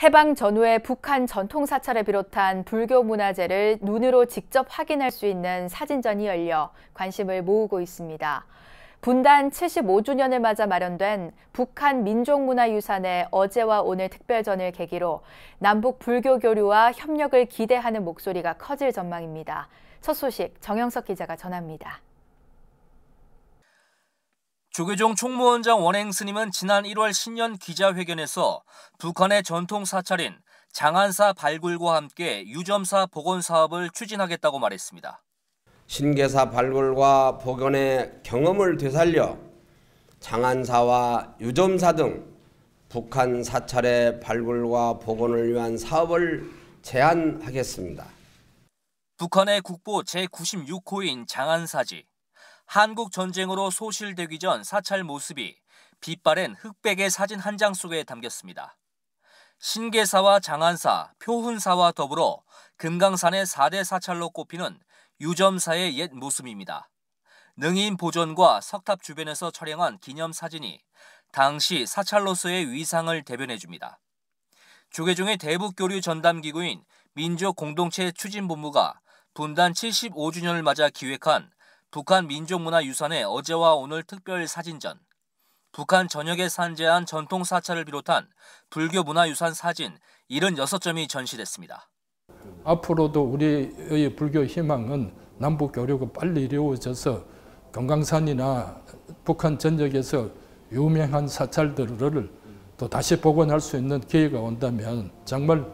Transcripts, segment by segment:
해방 전후의 북한 전통 사찰을 비롯한 불교 문화재를 눈으로 직접 확인할 수 있는 사진전이 열려 관심을 모으고 있습니다. 분단 75주년을 맞아 마련된 북한 민족문화유산의 어제와 오늘 특별전을 계기로 남북 불교 교류와 협력을 기대하는 목소리가 커질 전망입니다. 첫 소식 정영석 기자가 전합니다. 조계종 총무원장 원행 스님은 지난 1월 신년 기자회견에서 북한의 전통 사찰인 장안사 발굴과 함께 유점사 복원 사업을 추진하겠다고 말했습니다. 신계사 발굴과 복원의 경험을 되살려 장안사와 유점사 등 북한 사찰의 발굴과 복원을 위한 사업을 제안하겠습니다. 북한의 국보 제96호인 장안사지, 한국 전쟁으로 소실되기 전 사찰 모습이 빛바랜 흑백의 사진 한 장 속에 담겼습니다. 신계사와 장안사, 표훈사와 더불어 금강산의 4대 사찰로 꼽히는 유점사의 옛 모습입니다. 능인 보존과 석탑 주변에서 촬영한 기념 사진이 당시 사찰로서의 위상을 대변해줍니다. 조계종의 대북교류 전담기구인 민족공동체 추진본부가 분단 75주년을 맞아 기획한 북한 민족문화유산의 어제와 오늘 특별 사진전, 북한 전역에 산재한 전통 사찰을 비롯한 불교 문화유산 사진 76점이 전시됐습니다. 앞으로도 우리의 불교 희망은 남북 교류가 빨리 이루어져서 금강산이나 북한 전역에서 유명한 사찰들을 또 다시 복원할 수 있는 기회가 온다면 정말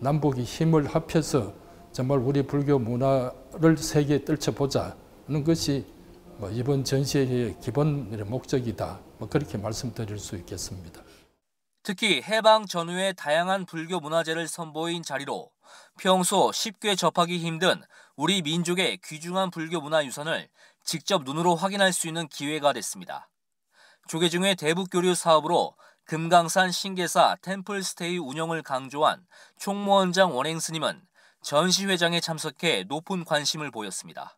남북이 힘을 합해서 정말 우리 불교 문화를 세계에 떨쳐보자 하는 것이 뭐 이번 전시회의 기본 목적이다. 뭐 그렇게 말씀드릴 수 있겠습니다. 특히 해방 전후의 다양한 불교 문화재를 선보인 자리로 평소 쉽게 접하기 힘든 우리 민족의 귀중한 불교 문화 유산을 직접 눈으로 확인할 수 있는 기회가 됐습니다. 조계중의 대북 교류 사업으로 금강산 신계사 템플스테이 운영을 강조한 총무원장 원행 스님은 전시회장에 참석해 높은 관심을 보였습니다.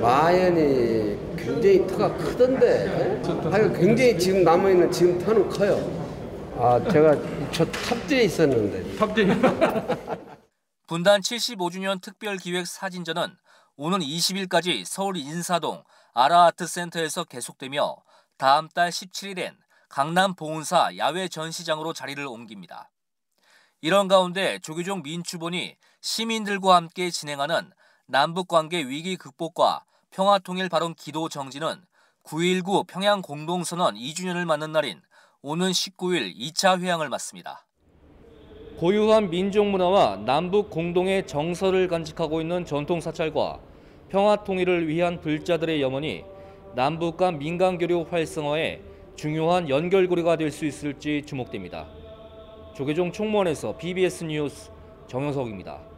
와연이 굉장히 터가 크던데 어? 하여 굉장히 지금 남아있는 지금 터는 커요 아 제가 저 탑재에 있었는데 탑재 분단 75주년 특별기획 사진전은 오는 20일까지 서울 인사동 아라아트센터에서 계속되며 다음 달 17일엔 강남 보훈사 야외 전시장으로 자리를 옮깁니다. 이런 가운데 조규종 민추본이 시민들과 함께 진행하는 남북관계 위기 극복과 평화통일 발언 기도 정지는 9.19 평양 공동선언 2주년을 맞는 날인 오는 19일 2차 회항을 맞습니다. 고유한 민족 문화와 남북 공동의 정서를 간직하고 있는 전통 사찰과 평화 통일을 위한 불자들의 염원이 남북 간 민간 교류 활성화에 중요한 연결고리가 될 수 있을지 주목됩니다. 조계종 총무원에서 BBS 뉴스 정영석입니다.